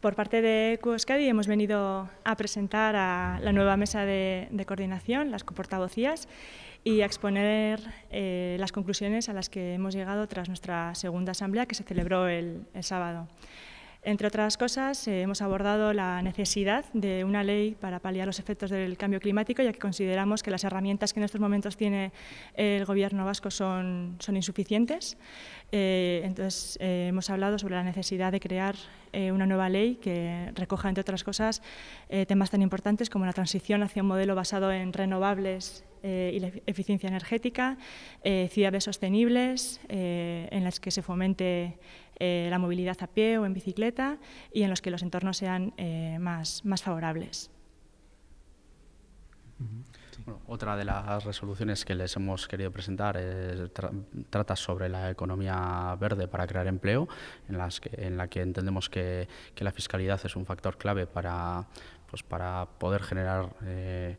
Por parte de Cuoscadi hemos venido a presentar a la nueva mesa de, coordinación, las coportavocías, y a exponer eh, las conclusiones a las que hemos llegado tras nuestra segunda asamblea que se celebró el sábado. Entre otras cosas, eh, hemos abordado la necesidad de una ley para paliar los efectos del cambio climático, ya que consideramos que las herramientas que en estos momentos tiene el Gobierno vasco son, son insuficientes. Eh, entonces, eh, hemos hablado sobre la necesidad de crear una nueva ley que recoja, entre otras cosas, temas tan importantes como la transición hacia un modelo basado en renovables y la eficiencia energética, ciudades sostenibles en las que se fomente eh, la movilidad a pie o en bicicleta y en los que los entornos sean eh, más, más favorables. otra de las resoluciones que les hemos querido presentar trata sobre la economía verde para crear empleo, en, las que, en la que entendemos que, que la fiscalidad es un factor clave para, pues para poder generar eh,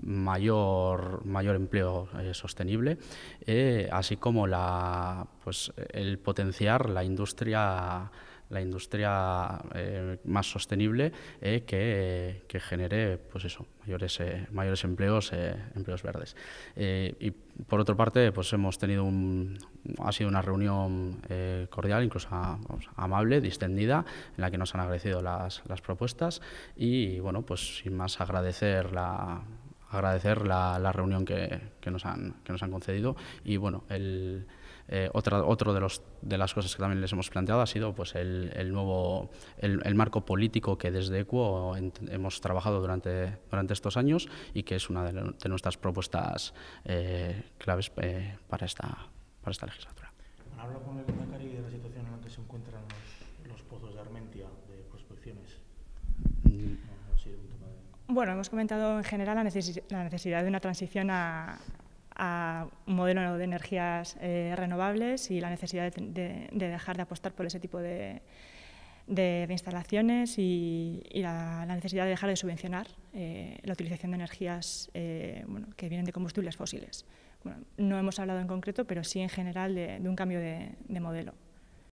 mayor, mayor empleo eh, sostenible, eh, así como la, pues, el potenciar la industria la industria eh, más sostenible que, genere pues eso, mayores, mayores empleos, empleos verdes. y por otra parte, pues hemos tenido un, ha sido una reunión cordial, incluso amable, distendida, en la que nos han agradecido las, las propuestas y, bueno, pues sin más agradecer la, agradecer la, la reunión que, que, nos han, que nos han concedido y bueno, el, eh, otra, otro de, los, de las cosas que también les hemos planteado ha sido pues, el, el nuevo el, el, marco político que desde Eco hemos trabajado durante, durante estos años y que es una de, de nuestras propuestas eh, claves eh, para, esta, para esta legislatura. Bueno, con el Macari de la situación en la que se encuentran los, pozos de Armentia de prospecciones. Mm. ha sido bueno, hemos comentado en general la, necesidad de una transición a, un modelo de energías eh, renovables y la necesidad de, dejar de apostar por ese tipo de, instalaciones y, la, necesidad de dejar de subvencionar eh, la utilización de energías eh, que vienen de combustibles fósiles. no hemos hablado en concreto, pero sí en general de, un cambio de modelo.